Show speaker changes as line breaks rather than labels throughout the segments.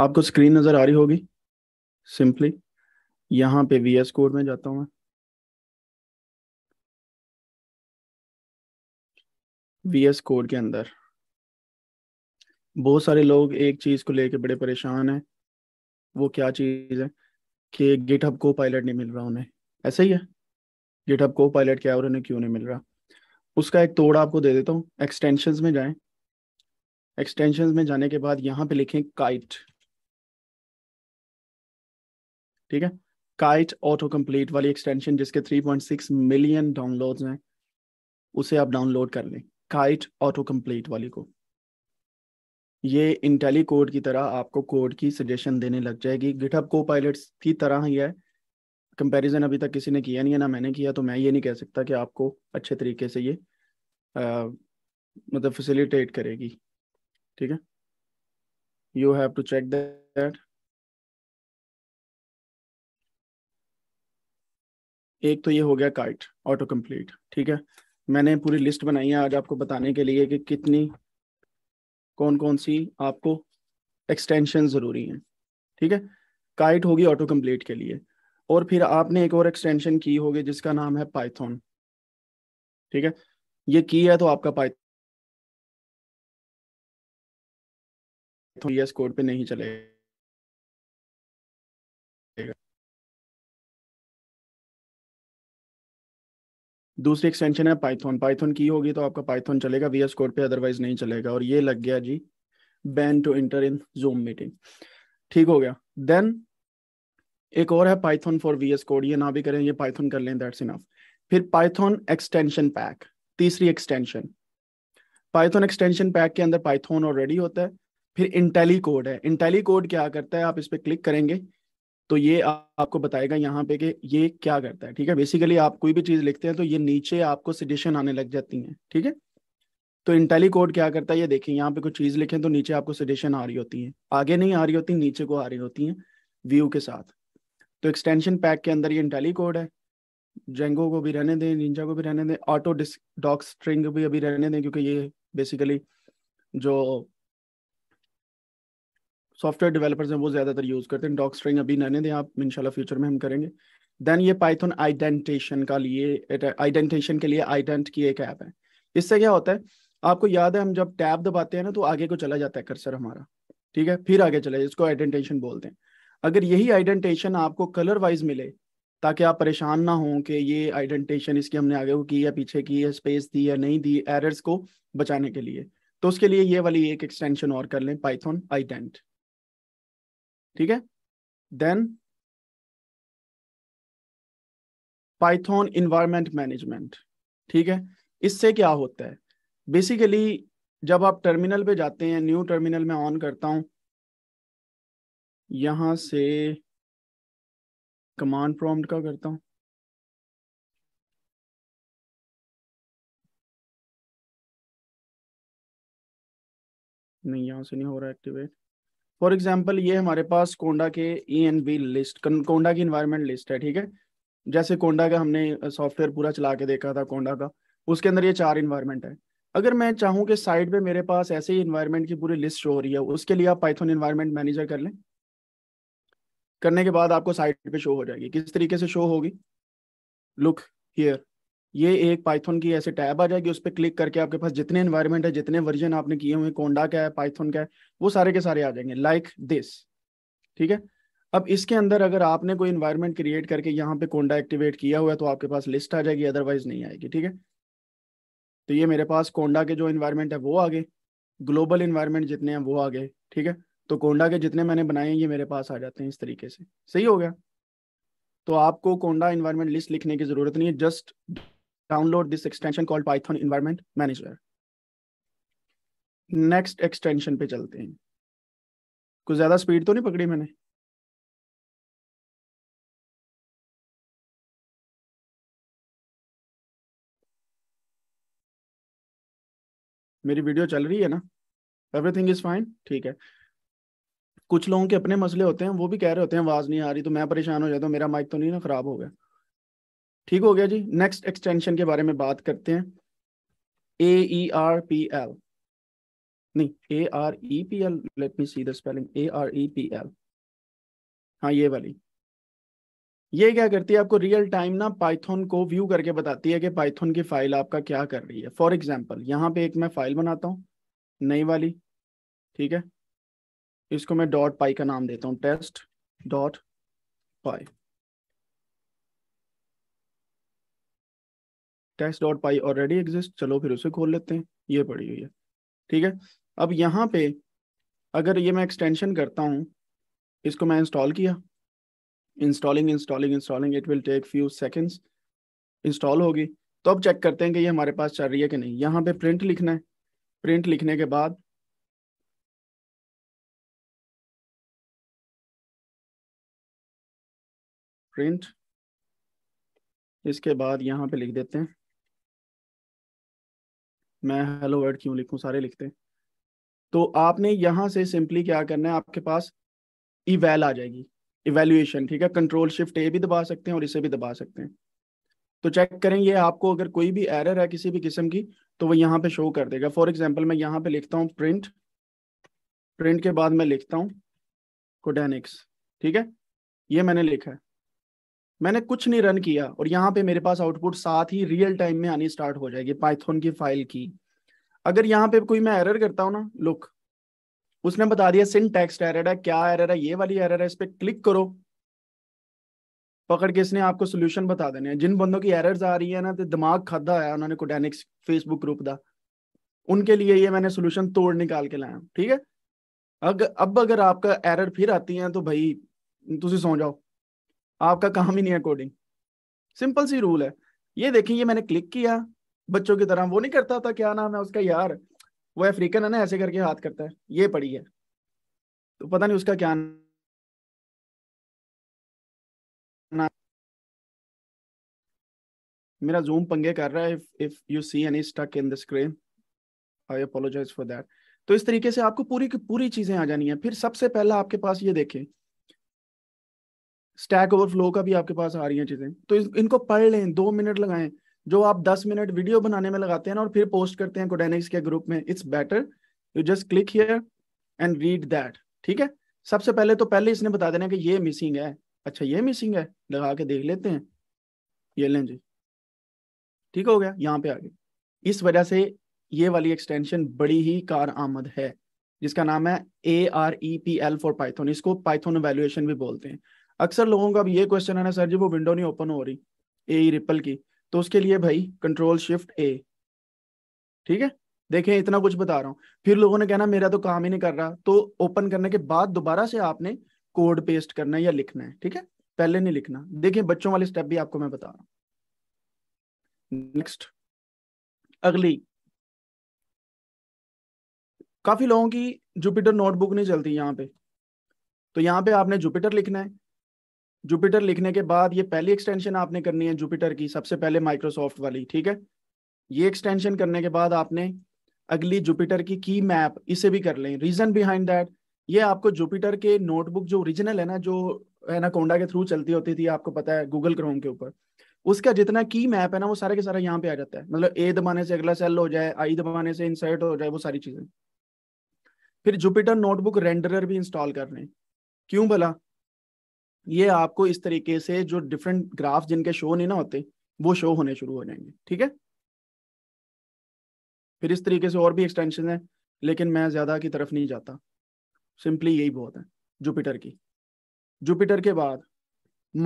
आपको स्क्रीन नज़र आ रही होगी सिंपली यहां पे वीएस कोड में जाता हूँ मैं वी एस कोड के अंदर बहुत सारे लोग एक चीज़ को लेके बड़े परेशान हैं वो क्या चीज़ है कि गिटहब को पायलट नहीं मिल रहा उन्हें ऐसा ही है गिटहब को पायलट क्या और उन्हें क्यों नहीं मिल रहा उसका एक तोड़ आपको दे देता हूँ एक्सटेंशन में जाएं एक्सटेंशन में जाने के बाद यहाँ पे लिखें काइट ठीक है काइट ऑटो कंप्लीट वाली एक्सटेंशन जिसके 3.6 मिलियन डाउनलोड्स हैं उसे आप डाउनलोड कर लें काइट ऑटो कंप्लीट वाली को ये इंटेली कोड की तरह आपको कोड की सजेशन देने लग जाएगी गिटअप को पायलट की तरह ही है कंपैरिजन अभी तक किसी ने किया नहीं है ना मैंने किया तो मैं ये नहीं कह सकता कि आपको अच्छे तरीके से ये मतलब फैसिलिटेट करेगी ठीक है you have to check that एक तो ये हो गया कार्ट ऑटो कंप्लीट ठीक है मैंने पूरी लिस्ट बनाई है आज आपको बताने के लिए कि कितनी कौन कौन सी आपको एक्सटेंशन ज़रूरी हैं ठीक है काइट होगी ऑटो कंप्लीट के लिए और फिर आपने एक और एक्सटेंशन की होगी जिसका नाम है पाइथन ठीक है ये की है तो आपका पाइथन कोड पे नहीं चलेगा दूसरी एक्सटेंशन है पाइथन पाइथन की होगी तो आपका पाइथन चलेगा वी एस कोड पे अदरवाइज नहीं चलेगा और ये लग गया जी बैन to enter in Zoom meeting ठीक हो गया देन एक और है Python for V S code ये ना भी करें ये पाइथन कर लें दैट्स इनफ फिर पाइथन एक्सटेंशन पैक तीसरी एक्सटेंशन पाइथन एक्सटेंशन पैक के अंदर पाइथन ऑलरेडी होता है फिर इंटेली कोड है इंटेली कोड क्या करता है आप इस पर क्लिक करेंगे तो ये आपको बताएगा यहाँ पे कि ये क्या करता है ठीक है बेसिकली आप कोई भी चीज लिखते हैं तो ये नीचे आपको सजेशन आने लग जाती है ठीक है तो इंटेली कोड क्या करता है ये देखें यहाँ पे कोई चीज लिखे तो नीचे आपको सजेशन आ रही होती है आगे नहीं आ रही होती नीचे को आ रही होती है व्यू के साथ तो एक्सटेंशन पैक के अंदर ये इंटेली कोड है जेंगो को भी रहने दें निंजा को भी रहने दें ऑटो डॉक स्ट्रिंग भी अभी रहने दें क्योंकि ये बेसिकली जो सॉफ्टवेयर डेवलपर्स हैं वो ज़्यादातर यूज़ करते हैं डॉक स्ट्रिंग अभी नहीं दें आप इनशाला फ्यूचर में हम करेंगे देन ये पाइथन आइडेंटेशन का लिए आइडेंटेशन के लिए आइडेंट की एक ऐप है इससे क्या होता है आपको याद है हम जब टैब दबाते हैं ना तो आगे को चला जाता है कर्सर हमारा ठीक है फिर आगे चला इसको आइडेंटेशन बोलते हैं अगर यही आइडेंटेशन आपको कलर वाइज मिले ताकि आप परेशान ना हों कि ये आइडेंटेशन इसकी हमने आगे को की या पीछे की है स्पेस दी या नहीं दी एरर्स को बचाने के लिए तो उसके लिए ये वाली एक एक्सटेंशन और कर लें पाइथन आइडेंट ठीक है देन पाइथन इन्वायरमेंट मैनेजमेंट ठीक है इससे क्या होता है बेसिकली जब आप टर्मिनल पे जाते हैं न्यू टर्मिनल में ऑन करता हूं यहां से कमांड प्रॉम्प्ट का करता हूं नहीं यहां से नहीं हो रहा एक्टिवेट फॉर एग्जाम्पल ये हमारे पास कोंडा के E N V list Conda की इन्वायरमेंट लिस्ट है ठीक है जैसे कोंडा का हमने सॉफ्टवेयर पूरा चला के देखा था कोंडा का उसके अंदर ये चार इन्वायरमेंट है अगर मैं चाहूँ कि साइड पे मेरे पास ऐसे ही इन्वायरमेंट की पूरी लिस्ट शो हो रही है उसके लिए आप पाइथन इन्वायरमेंट मैनेजर कर लें करने के बाद आपको साइड पे शो हो जाएगी किस तरीके से शो होगी लुक हियर ये एक पाइथन की ऐसे टैब आ जाएगी उस पर क्लिक करके आपके पास जितने इन्वायरमेंट है जितने वर्जन आपने किए हुए कोंडा का है पाइथन का है वो सारे के सारे आ जाएंगे लाइक दिस ठीक है अब इसके अंदर अगर आपने कोई इन्वायरमेंट क्रिएट करके यहाँ पे कोंडा एक्टिवेट किया हुआ है तो आपके पास लिस्ट आ जाएगी अदरवाइज नहीं आएगी ठीक है तो ये मेरे पास कोंडा के जो इन्वायरमेंट है वो आ गए ग्लोबल इन्वायरमेंट जितने हैं वो आ गए ठीक है तो कोंडा के जितने मैंने बनाए हैं ये मेरे पास आ जाते हैं इस तरीके से सही हो गया तो आपको कोंडा इन्वायरमेंट लिस्ट लिखने की जरूरत नहीं है just download this extension called Python Environment Manager. Next extension पे चलते हैं कुछ ज्यादा स्पीड तो नहीं पकड़ी मैंने मेरी वीडियो चल रही है ना एवरीथिंग इज फाइन ठीक है कुछ लोगों के अपने मसले होते हैं वो भी कह रहे होते हैं आवाज नहीं आ रही तो मैं परेशान हो जाता हूँ मेरा माइक तो नहीं ना खराब हो गया ठीक हो गया जी नेक्स्ट एक्सटेंशन के बारे में बात करते हैं A E R P L नहीं A R E P L let me see the spelling A R E P L हाँ ये वाली ये क्या करती है आपको रियल टाइम ना पाइथन को व्यू करके बताती है कि पाइथन की फाइल आपका क्या कर रही है फॉर एग्जाम्पल यहाँ पे एक मैं फाइल बनाता हूँ नई वाली ठीक है इसको मैं डॉट पाई का नाम देता हूँ test dot py test dot py already exist चलो फिर उसे खोल लेते हैं ये पड़ी हुई है ठीक है अब यहाँ पे अगर ये मैं एक्सटेंशन करता हूँ इसको मैं इंस्टॉल किया installing installing installing it will take few seconds install होगी तो अब चेक करते हैं कि ये हमारे पास चल रही है कि नहीं यहाँ पे प्रिंट लिखना है प्रिंट लिखने के बाद प्रिंट इसके बाद यहाँ पे लिख देते हैं मैं हेलो वर्ड क्यों लिखूं सारे लिखते हैं तो आपने यहाँ से सिंपली क्या करना है आपके पास इवेल आ जाएगी इवेल्युएशन ठीक है कंट्रोल शिफ्ट ए भी दबा सकते हैं और इसे भी दबा सकते हैं तो चेक करें ये आपको अगर कोई भी एरर है किसी भी किस्म की तो वो यहाँ पे शो कर देगा फॉर एग्जाम्पल मैं यहाँ पे लिखता हूँ प्रिंट प्रिंट के बाद मैं लिखता हूँ कोडेनिक्स ठीक है ये मैंने लिखा है मैंने कुछ नहीं रन किया और यहाँ पे मेरे पास आउटपुट साथ ही रियल टाइम में आनी स्टार्ट हो जाएगी पाइथन की फाइल की अगर यहाँ पे कोई मैं एरर करता हूँ ना लुक उसने बता दिया टेक्स्ट एरर है क्या एरर है ये वाली एरर है इस पर क्लिक करो पकड़ के इसने आपको सोल्यूशन बता देने हैं जिन बंदों की एरर्स आ रही है ना तो दिमाग खादा है उन्होंने कोडेनिक्स फेसबुक ग्रुप का उनके लिए ये मैंने सोल्यूशन तोड़ निकाल के लाया ठीक है अगर अब अगर आपका एरर फिर आती है तो भाई तुम सौ जाओ आपका काम ही नहीं है कोडिंग सिंपल सी रूल है ये देखें ये मैंने क्लिक किया बच्चों की तरह वो नहीं करता था क्या नाम है उसका यार वो अफ्रीकन है ना ऐसे करके हाथ करता है ये पड़ी है तो पता नहीं उसका क्या ना मेरा जूम पंगे कर रहा है if if you see any stuck in the screen I apologise for that तो इस तरीके से आपको पूरी की पूरी चीजें आ जानी है फिर सबसे पहला आपके पास ये देखें स्टैक ओवरफ्लो का भी आपके पास आ रही हैं चीज़ें तो इनको पढ़ लें दो मिनट लगाएं जो आप दस मिनट वीडियो बनाने में लगाते हैं ना और फिर पोस्ट करते हैं कोडेनिक्स के ग्रुप में it's better you just click here and read that ठीक है सबसे पहले तो पहले इसने बता देना कि ये मिसिंग है अच्छा ये मिसिंग है लगा के देख लेते हैं ये लें जी ठीक हो गया यहाँ पे आ गए इस वजह से ये वाली एक्सटेंशन बड़ी ही कार आमद है जिसका नाम है A R E P L for Python इसको पाइथन वैल्यूएशन भी बोलते हैं अक्सर लोगों का अब ये क्वेश्चन है ना सर जी वो विंडो नहीं ओपन हो रही ए रिपल की तो उसके लिए भाई कंट्रोल शिफ्ट ए ठीक है देखें इतना कुछ बता रहा हूँ फिर लोगों ने कहना मेरा तो काम ही नहीं कर रहा तो ओपन करने के बाद दोबारा से आपने कोड पेस्ट करना है या लिखना है ठीक है पहले नहीं लिखना देखिए बच्चों वाले स्टेप भी आपको मैं बता रहा हूँ नेक्स्ट अगली काफी लोगों की जुपिटर नोटबुक नहीं चलती यहाँ पे तो यहाँ पे आपने जुपिटर लिखना है जुपिटर लिखने के बाद ये पहली एक्सटेंशन आपने करनी है जुपिटर की सबसे पहले माइक्रोसॉफ्ट वाली ठीक है ये एक्सटेंशन करने के बाद आपने अगली जुपिटर की की मैप इसे भी कर लें रीजन बिहाइंड दैट ये आपको जुपिटर के नोटबुक जो ओरिजिनल है ना जो है ना कोंडा के थ्रू चलती होती थी आपको पता है गूगल क्रोम के ऊपर उसका जितना की मैप है ना वो सारे के सारे यहाँ पे आ जाता है मतलब ए दबाने से अगला सेल हो जाए आई दबाने से इंसर्ट हो जाए वो सारी चीजें फिर जुपिटर नोटबुक रेंडरर भी इंस्टॉल कर लें क्यों भला ये आपको इस तरीके से जो डिफरेंट ग्राफ जिनके शो नहीं ना होते वो शो होने शुरू हो जाएंगे ठीक है फिर इस तरीके से और भी एक्सटेंशन है लेकिन मैं ज़्यादा की तरफ नहीं जाता सिंपली यही बहुत है जुपिटर की जुपिटर के बाद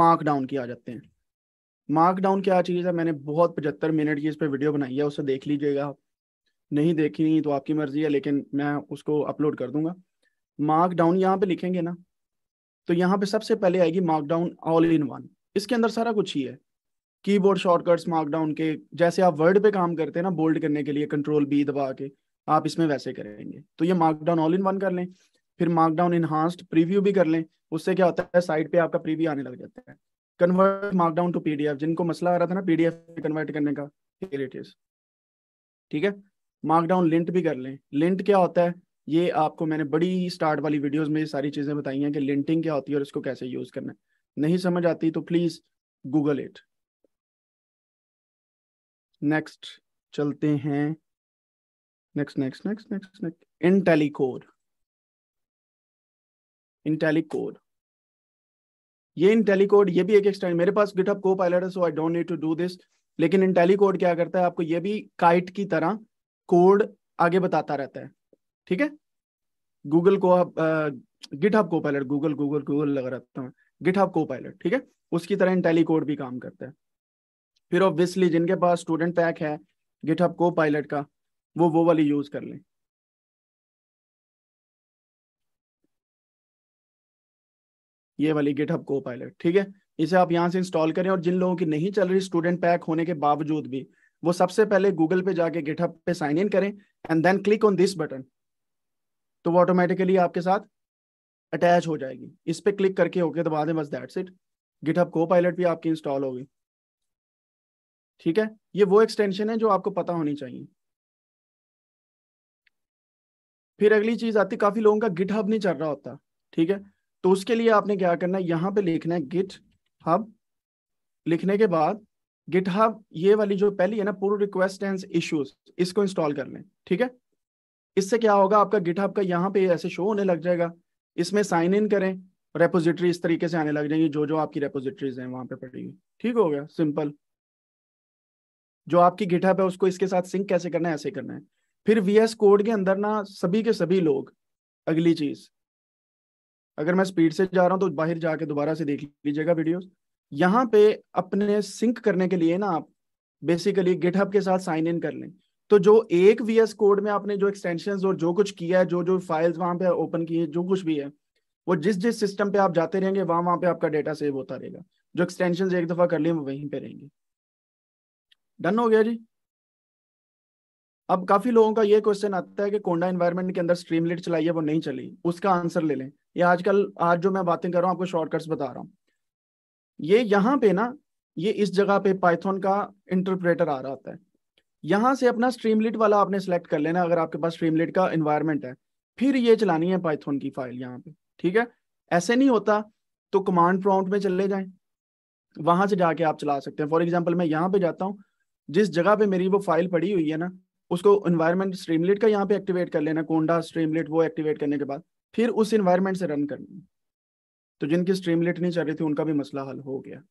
मार्कडाउन की आ जाते हैं मार्कडाउन क्या चीज़ है मैंने बहुत पचहत्तर मिनट की इस पर वीडियो बनाई है उसे देख लीजिएगा आप नहीं देखी तो आपकी मर्जी है लेकिन मैं उसको अपलोड कर दूंगा मार्क डाउन यहाँ पे लिखेंगे ना तो यहाँ पे सबसे पहले आएगी मार्कडाउन ऑल इन वन इसके अंदर सारा कुछ ही है कीबोर्ड शॉर्टकट्स मार्कडाउन के जैसे आप वर्ड पे काम करते हैं ना बोल्ड करने के लिए कंट्रोल बी दबा के आप इसमें वैसे करेंगे तो ये मार्कडाउन ऑल इन वन कर लें फिर मार्कडाउन इनहांस्ड प्रीव्यू भी कर लें उससे क्या होता है साइड पे आपका प्रीव्यू आने लग जाता है कन्वर्ट मार्कडाउन टू पीडीएफ जिनको मसला आ रहा था ना पीडीएफ कन्वर्ट करने का ठीक है मार्कडाउन लिंट भी कर लें लिंट क्या होता है ये आपको मैंने बड़ी स्टार्ट वाली वीडियोस में सारी चीज़ें बताई हैं कि लिंटिंग क्या होती है और इसको कैसे यूज़ करना है नहीं समझ आती तो प्लीज़ गूगल इट नेक्स्ट चलते हैं next next next next next IntelliCode IntelliCode ये इंटेलिकोड ये भी एक एक्सटेंड मेरे पास गिटअप को पायलट है so I don't need to do this लेकिन इंटेलिकोड क्या करता है आपको ये भी काइट की तरह कोड आगे बताता रहता है ठीक है गूगल को आप हब को पायलट गूगल गूगल गूगल लगा रहता हूँ हब को पायलट ठीक है उसकी तरह इंटेलीकोड कोड भी काम करता है फिर ऑब्वियसली जिनके पास स्टूडेंट पैक है हब को पायलट का वो वो वाली यूज कर लें ये वाली हब को पायलट ठीक है इसे आप यहाँ से इंस्टॉल करें और जिन लोगों की नहीं चल रही स्टूडेंट पैक होने के बावजूद भी वो सबसे पहले गूगल पे जाके गिटहब पे साइन इन करें and then click on this button तो वो ऑटोमेटिकली आपके साथ अटैच हो जाएगी इस पर क्लिक करके ओके दबा दें बस that's it GitHub Copilot भी आपकी इंस्टॉल होगी ठीक है ये वो एक्सटेंशन है जो आपको पता होनी चाहिए फिर अगली चीज आती काफी लोगों का गिट हब नहीं चल रहा होता ठीक है तो उसके लिए आपने क्या करना है यहाँ पे लिखना है गिट हब लिखने के बाद गिट हब ये वाली जो पहली है ना पूर्व रिक्वेस्ट एंड इश्यूज इसको इंस्टॉल कर लें ठीक है इससे क्या होगा आपका गिटहब का यहाँ पे ऐसे शो होने लग जाएगा इसमें साइन इन करें रेपोजिटरी इस तरीके से आने लग जाएंगी जो जो आपकी रेपोजिटरीज हैं वहां पे हुई ठीक हो गया सिंपल जो आपकी गिटहब है उसको इसके साथ सिंक कैसे करना है ऐसे करना है फिर एस कोड के अंदर ना सभी के सभी लोग अगली चीज अगर मैं स्पीड से जा रहा हूँ तो बाहर जाके दोबारा से देख लीजिएगा वीडियो यहाँ पे अपने सिंक करने के लिए ना आप बेसिकली गिटहब के साथ साइन इन कर लें तो जो एक वी एस कोड में आपने जो एक्सटेंशन और जो कुछ किया है जो जो फाइल्स वहां पे ओपन की है जो कुछ भी है वो जिस जिस सिस्टम पे आप जाते रहेंगे वहां वहां पे आपका डेटा सेव होता रहेगा जो एक्सटेंशन एक दफा कर लिए वो वहीं पे रहेंगे डन हो गया जी अब काफी लोगों का ये क्वेश्चन आता है कि कोंडा एनवायरमेंट के अंदर स्ट्रीमलेट चलाई है वो नहीं चली उसका आंसर ले लें ये आजकल आज जो मैं बातें कर रहा हूँ आपको शॉर्टकट्स बता रहा हूँ ये यहाँ पे ना ये इस जगह पे पाइथन का इंटरप्रेटर आ रहा होता है यहाँ से अपना स्ट्रीमलिट वाला आपने सेलेक्ट कर लेना अगर आपके पास स्ट्रीमलिट का इन्वायरमेंट है फिर ये चलानी है पाइथन की फाइल यहाँ पे ठीक है ऐसे नहीं होता तो कमांड प्रॉम्प्ट में चले जाएं वहां से जाके आप चला सकते हैं फॉर एग्जाम्पल मैं यहाँ पे जाता हूँ जिस जगह पे मेरी वो फाइल पड़ी हुई है ना उसको इन्वायरमेंट स्ट्रीमलेट का यहाँ पे एक्टिवेट कर लेना कोंडा स्ट्रीमलेट वो एक्टिवेट करने के बाद फिर उस इन्वायरमेंट से रन करना तो जिनकी स्ट्रीमलेट नहीं चल रही थी उनका भी मसला हल हो गया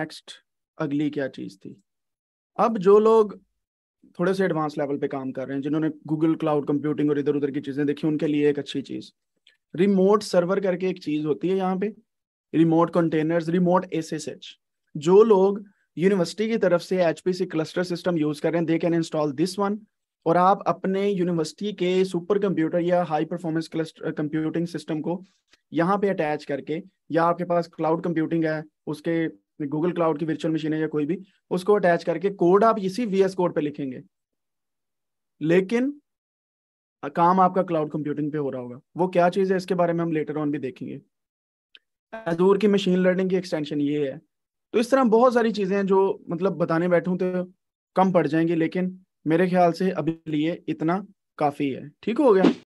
नेक्स्ट अगली क्या चीज थी अब जो लोग थोड़े से एडवांस लेवल पे काम कर रहे हैं जिन्होंने गूगल क्लाउड कंप्यूटिंग और इधर उधर की चीजें देखी उनके लिए एक अच्छी चीज रिमोट सर्वर करके एक चीज होती है यहाँ पे remote containers remote S S H जो लोग यूनिवर्सिटी की तरफ से एच क्लस्टर सिस्टम यूज कर रहे हैं they can install this one और आप अपने यूनिवर्सिटी के सुपर कंप्यूटर या high performance cluster computing system को यहाँ पे अटैच करके या आपके पास क्लाउड कंप्यूटिंग है उसके गूगल क्लाउड की वर्चुअल मशीन है या कोई भी उसको अटैच करके कोड आप इसी वी कोड पे लिखेंगे लेकिन काम आपका क्लाउड कंप्यूटिंग पे हो रहा होगा वो क्या चीज़ है इसके बारे में हम लेटर ऑन भी देखेंगे दूर की मशीन लर्निंग की एक्सटेंशन ये है तो इस तरह बहुत सारी चीज़ें हैं जो मतलब बताने बैठूं तो कम पड़ जाएंगे लेकिन मेरे ख्याल से अभी लिए इतना काफ़ी है ठीक हो गया